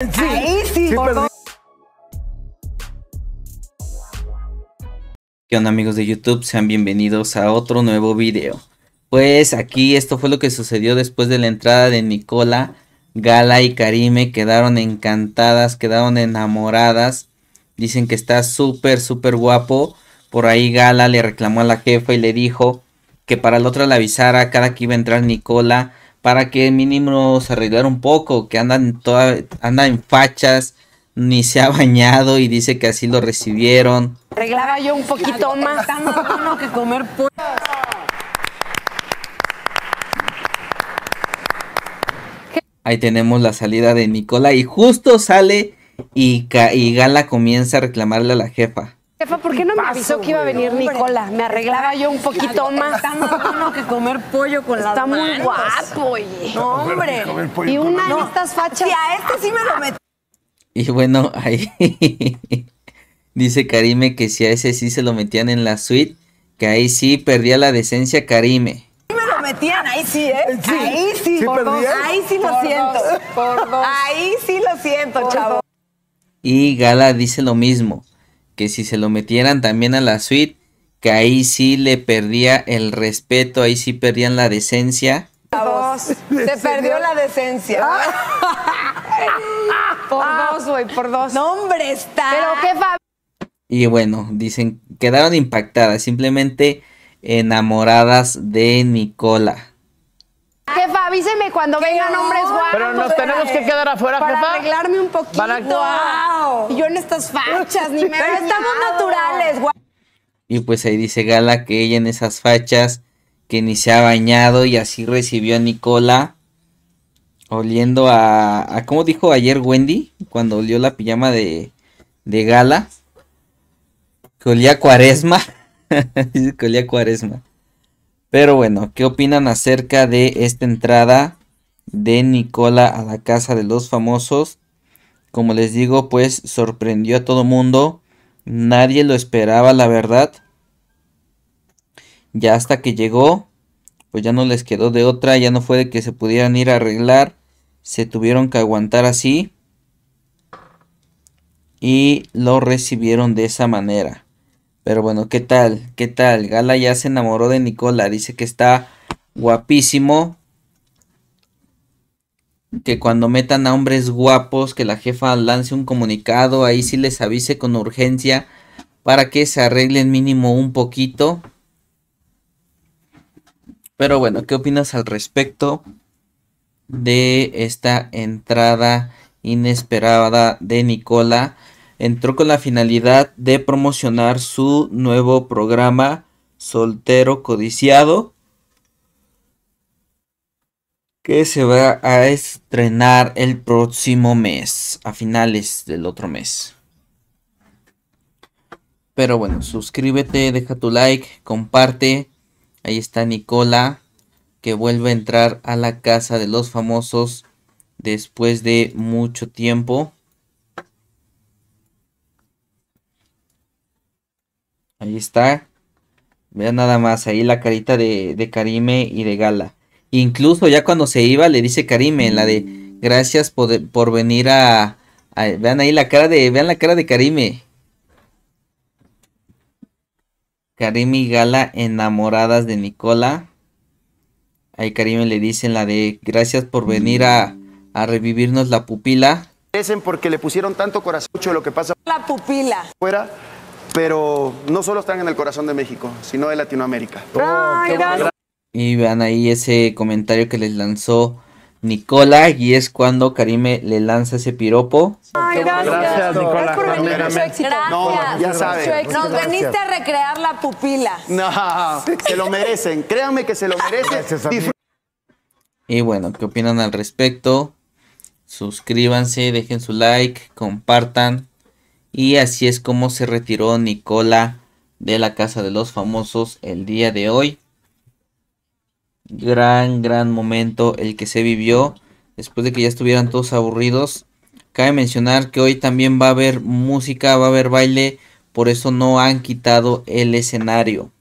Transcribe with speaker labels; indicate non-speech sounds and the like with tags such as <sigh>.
Speaker 1: Sí, ¿Qué onda amigos de YouTube? Sean bienvenidos a otro nuevo video. Pues aquí esto fue lo que sucedió después de la entrada de Nicola, Gala y Karime. Quedaron encantadas, quedaron enamoradas. Dicen que está súper, súper guapo. Por ahí Gala le reclamó a la jefa y le dijo que para el otro la avisara cada que iba a entrar Nicola para que mínimo se arreglar un poco, que andan toda, anda en fachas, ni se ha bañado y dice que así lo recibieron. Arreglaba yo un poquito más, comer Ahí tenemos la salida de Nicola y justo sale y Gala comienza a reclamarle a la jefa. Jefa, ¿por qué no me avisó que iba a venir Nicola? Me arreglaba yo un poquito más. Está más que comer pollo con la Está muy guapo, oye. hombre. Y una de estas fachas. Y a este sí me lo metí. Y bueno, ahí <laughs> dice Karime que si a ese sí se lo metían en la suite, que ahí sí perdía la decencia Karime Me lo metían, ahí sí, ¿eh? Sí, ahí sí, sí por dos, ahí sí lo siento. por dos. Ahí sí lo siento, chavo. Y Gala dice lo mismo que si se lo metieran también a la suite, que ahí sí le perdía el respeto, ahí sí perdían la decencia. <laughs> Se perdió la decencia. Ah. <laughs> por dos, güey, por dos. No, hombre, está. Pero Y bueno, dicen, quedaron impactadas, simplemente enamoradas de Nicola avíseme cuando vengan hombres guapos. Pero nos tenemos que quedar afuera, para arreglarme un poquito. Wow. Yo en estas fachas, ni me Pero estamos naturales, Y pues ahí dice Gala que ella en esas fachas, que ni se ha bañado y así recibió a Nicola. Oliendo a, a ¿cómo dijo ayer Wendy? Cuando olió la pijama de, de Gala. Que olía cuaresma. <laughs> dice que olía cuaresma. Pero bueno, ¿qué opinan acerca de esta entrada de Nicola a la casa de los famosos? Como les digo, pues sorprendió a todo mundo. Nadie lo esperaba, la verdad. Ya hasta que llegó, pues ya no les quedó de otra, ya no fue de que se pudieran ir a arreglar. Se tuvieron que aguantar así. Y lo recibieron de esa manera. Pero bueno, ¿qué tal? ¿Qué tal? Gala ya se enamoró de Nicola. Dice que está guapísimo. Que cuando metan a hombres guapos, que la jefa lance un comunicado, ahí sí les avise con urgencia para que se arreglen mínimo un poquito. Pero bueno, ¿qué opinas al respecto de esta entrada inesperada de Nicola? entró con la finalidad de promocionar su nuevo programa Soltero Codiciado, que se va a estrenar el próximo mes, a finales del otro mes. Pero bueno, suscríbete, deja tu like, comparte. Ahí está Nicola, que vuelve a entrar a la casa de los famosos después de mucho tiempo. Ahí está. Vean nada más, ahí la carita de, de Karime y de Gala. Incluso ya cuando se iba le dice Karime, la de gracias por, venir a, Vean ahí la cara de... Vean la cara de Karime. Karime y Gala enamoradas de Nicola. Ahí Karime le dice la de gracias por venir a, a revivirnos la pupila. porque le pusieron tanto corazón lo que pasa. La pupila. Fuera pero no solo están en el corazón de México, sino de Latinoamérica. Oh, y vean ahí ese comentario que les lanzó Nicola y es cuando Karime le lanza ese piropo.
Speaker 2: gracias. por venir, No, ya sabes. Nos veniste a
Speaker 1: recrear la pupila. se lo merecen. Créanme que se lo merecen. y bueno, ¿qué opinan al respecto? Suscríbanse, dejen su like, compartan. Y así es como se retiró Nicola de la Casa de los Famosos el día de hoy. Gran, gran momento el que se vivió después de que ya estuvieran todos aburridos. Cabe mencionar que hoy también va a haber música, va a haber baile, por eso no han quitado el escenario.